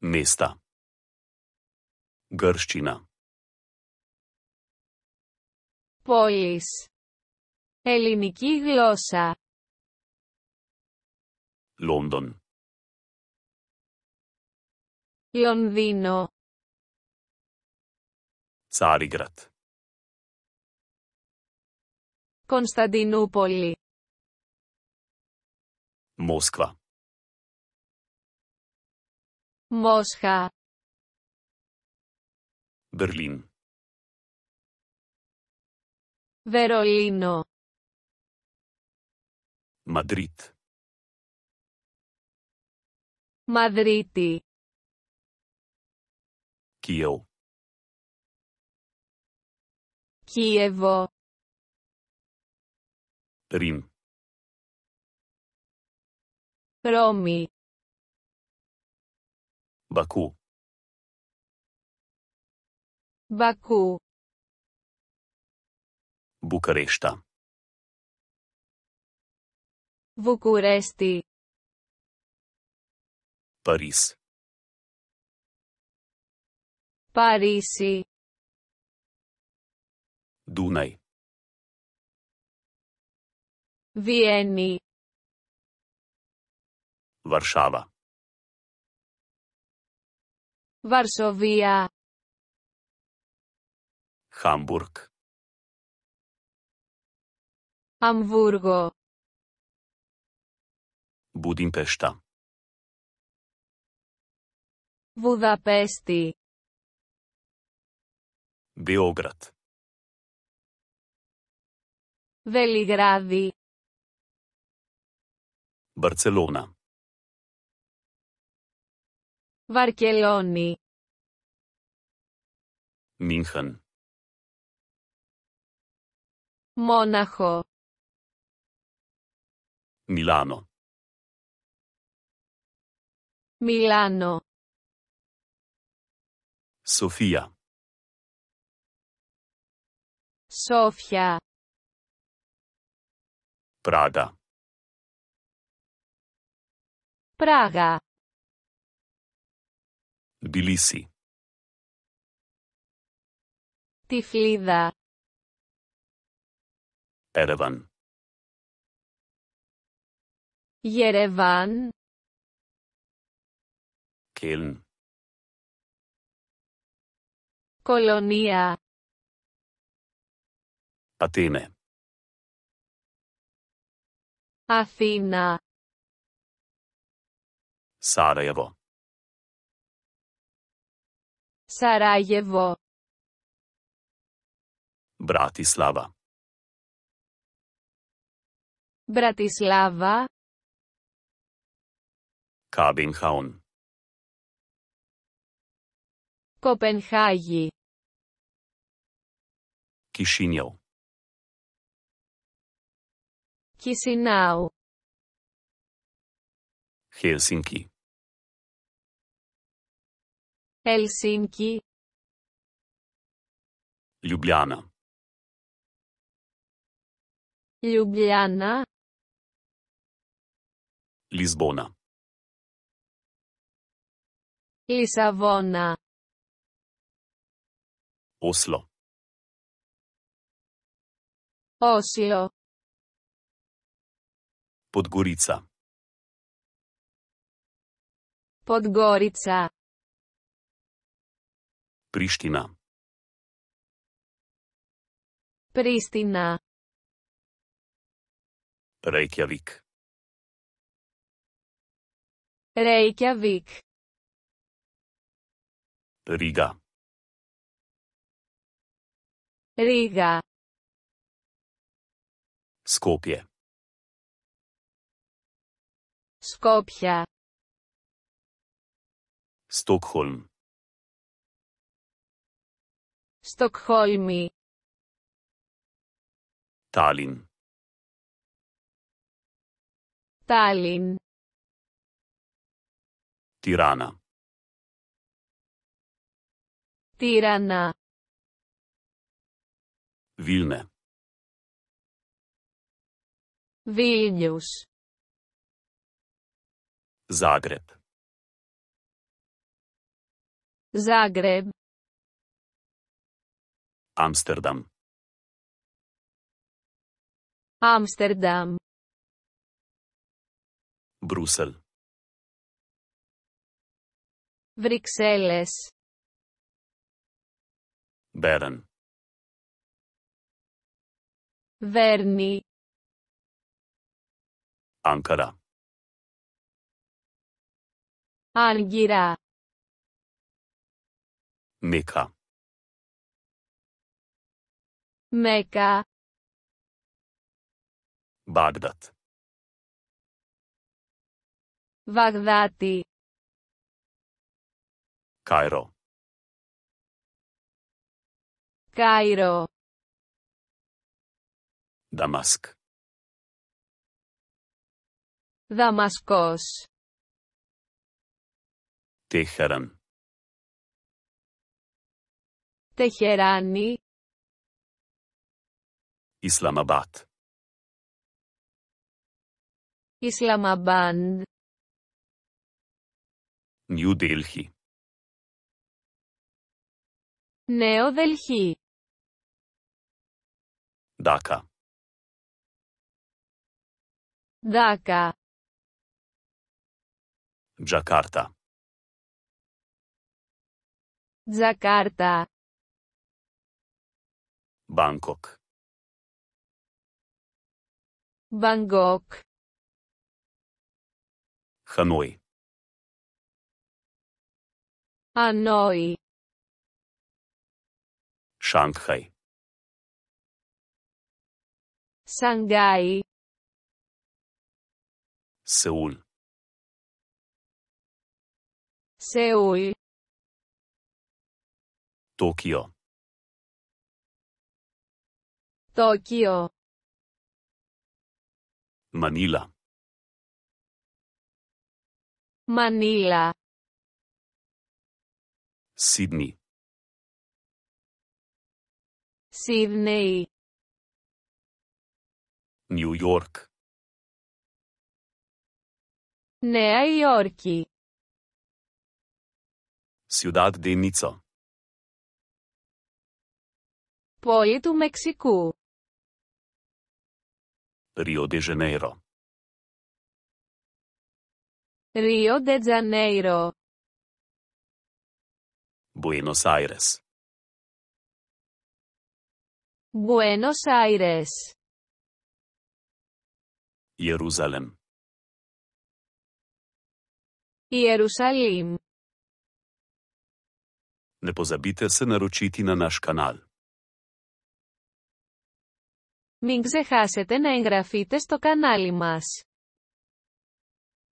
mesta. Grščina. Polis. Eliniki glosa. London. Londino. Carigrad. Konstantinopoli. Moskva. Mosca. Berlín. Verolino. Madrid. Madriti. Kiev. Chievo. Rim. Romi. Baku. Baku. Bukarešta. Bukuresti. Pariz. Parisi. Dunaj. Vieni. Varšava. Varsovia. Hamburg. Amburgo. Budimpešta. Budapesti. Beograd. Veligradi. Barcelona. Βαρκελόνη. Μίνχαν. Μόναχο. Μιλάνο. Μιλάνο. Σοφία. Σόφια. Πράγα. Πράγα. Tbilisi. Tiflida. Erevan. Yerevan. Köln. Kolonia. Atene. Αθήνα. Sarajevo. Sarajevo Bratislava Bratislava Kabinhaun Kopenhagi Kišinjev Kisinau Helsinki Helsinki. Ljubljana. Ljubljana. Lizbona. Lisavona. Oslo. Oslo. Podgorica. Podgorica. Priština. Pristina. Reykjavík. Reykjavík. Riga. Riga. Skopje. Skopje. Stockholm. Stokholmi. Tallinn. Tallinn. Tirana. Tirana. Vilne. Vilnius. Zagreb. Zagreb. Амстердам. Амстердам. Брусел. Βρυξέλλες. Μπέραν. Βέρνη. Ankara. Άγκυρα. Μίκα. Μέκα Βάγδατ Βαγδάτη Κάιρο Κάιρο Δαμάσκ Δαμασκός Τεχεράν Τεχεράνι Islamabad. Islamabad. New Delhi. Neo Delhi. Dhaka. Dhaka. Jakarta. Jakarta. Bangkok. Bangkok. Hanoi. Hanoi. Shanghai. Shanghai. Seoul. Seoul. Tokyo. Tokyo. Manila. Manila. Sydney. Sydney. New York. Nea Yorki. Ciudad de Niza. Πόλη του Μεξικού. Rio de Janeiro. Rio de Janeiro. Buenos Aires. Buenos Aires. Jerusalem. Jerusalem. Ne pozabite se naročiti na naš kanal. Μην ξεχάσετε να εγγραφείτε στο κανάλι μας.